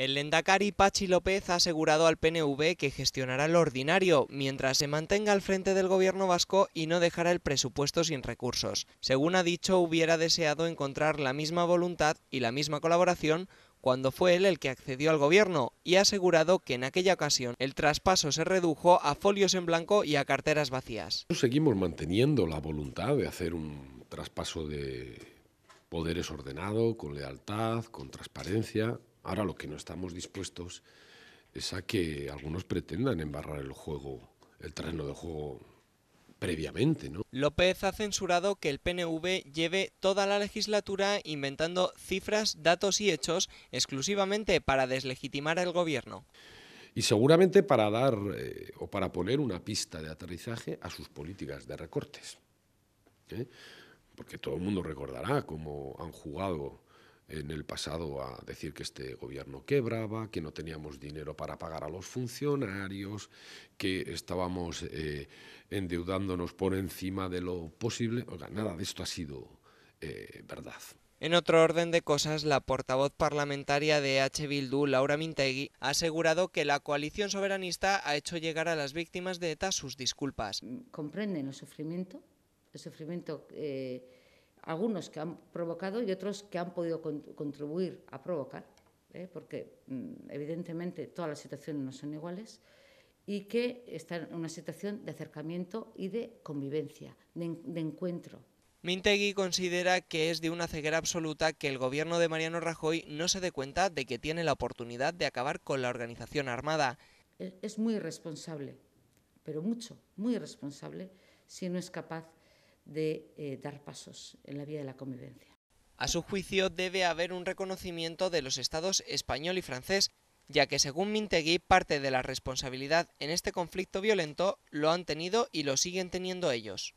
El lendacari Pachi López ha asegurado al PNV que gestionará lo ordinario mientras se mantenga al frente del gobierno vasco y no dejará el presupuesto sin recursos. Según ha dicho, hubiera deseado encontrar la misma voluntad y la misma colaboración cuando fue él el que accedió al gobierno y ha asegurado que en aquella ocasión el traspaso se redujo a folios en blanco y a carteras vacías. Seguimos manteniendo la voluntad de hacer un traspaso de poderes ordenado, con lealtad, con transparencia, Ahora lo que no estamos dispuestos es a que algunos pretendan embarrar el juego, el terreno de juego previamente, ¿no? López ha censurado que el PNV lleve toda la legislatura inventando cifras, datos y hechos exclusivamente para deslegitimar al gobierno. Y seguramente para dar eh, o para poner una pista de aterrizaje a sus políticas de recortes. ¿eh? Porque todo el mundo recordará cómo han jugado en el pasado a decir que este gobierno quebraba, que no teníamos dinero para pagar a los funcionarios, que estábamos eh, endeudándonos por encima de lo posible. nada de esto ha sido eh, verdad. En otro orden de cosas, la portavoz parlamentaria de H. Bildu, Laura Mintegui, ha asegurado que la coalición soberanista ha hecho llegar a las víctimas de ETA sus disculpas. Comprenden el sufrimiento, el sufrimiento eh, algunos que han provocado y otros que han podido contribuir a provocar, ¿eh? porque mm, evidentemente todas las situaciones no son iguales, y que están en una situación de acercamiento y de convivencia, de, encuentro. Mintegui considera que es de una ceguera absoluta que el gobierno de Mariano Rajoy no se dé cuenta de que tiene la oportunidad de acabar con la organización armada. E, es muy responsable, pero mucho, muy responsable si no es capaz de eh, dar pasos en la vía de la convivencia. A su juicio, debe haber un reconocimiento de los estados español y francés, ya que según Mintegui, parte de la responsabilidad en este conflicto violento lo han tenido y lo siguen teniendo ellos.